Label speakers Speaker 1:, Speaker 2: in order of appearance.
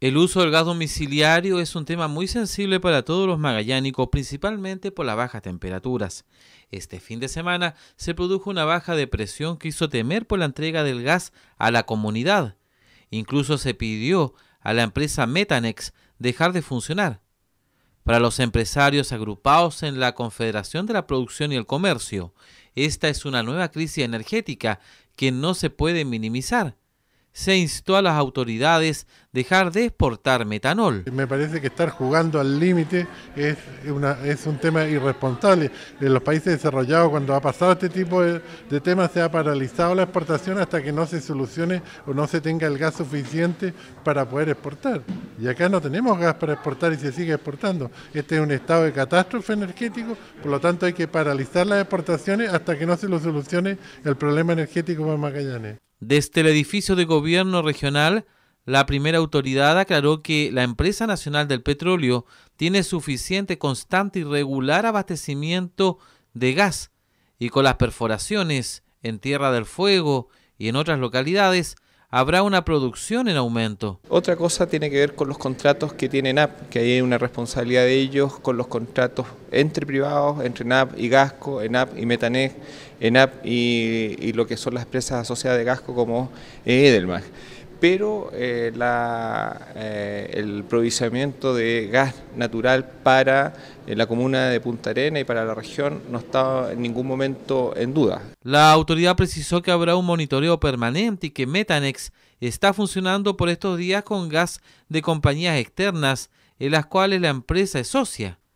Speaker 1: El uso del gas domiciliario es un tema muy sensible para todos los magallánicos, principalmente por las bajas temperaturas. Este fin de semana se produjo una baja de presión que hizo temer por la entrega del gas a la comunidad. Incluso se pidió a la empresa Metanex dejar de funcionar. Para los empresarios agrupados en la Confederación de la Producción y el Comercio, esta es una nueva crisis energética que no se puede minimizar se instó a las autoridades dejar
Speaker 2: de exportar metanol. Me parece que estar jugando al límite es, un tema irresponsable. En los países desarrollados, cuando ha pasado este tipo de, temas, se ha paralizado la exportación hasta que no se solucione o no se tenga el gas suficiente para poder exportar. Y acá no tenemos gas para exportar y se sigue exportando. Este es un estado de catástrofe energético, por lo tanto hay que paralizar las exportaciones hasta que no se lo solucione el problema energético de Magallanes.
Speaker 1: Desde el edificio de gobierno regional, la primera autoridad aclaró que la empresa nacional del petróleo tiene suficiente, constante y regular abastecimiento de gas y con las perforaciones en Tierra del Fuego y en otras localidades habrá una producción en aumento.
Speaker 3: Otra cosa tiene que ver con los contratos que tiene NAP, que hay una responsabilidad de ellos con los contratos entre privados, entre NAP y Gasco, Nap y Metanet, ENAP y, y lo que son las empresas asociadas de Gasco como Edelmag. E pero eh, eh, el provisamiento de gas natural para eh, la comuna de Punta Arena y para la región no está en ningún momento en duda.
Speaker 1: La autoridad precisó que habrá un monitoreo permanente y que Metanex está funcionando por estos días con gas de compañías externas en las cuales la empresa es socia.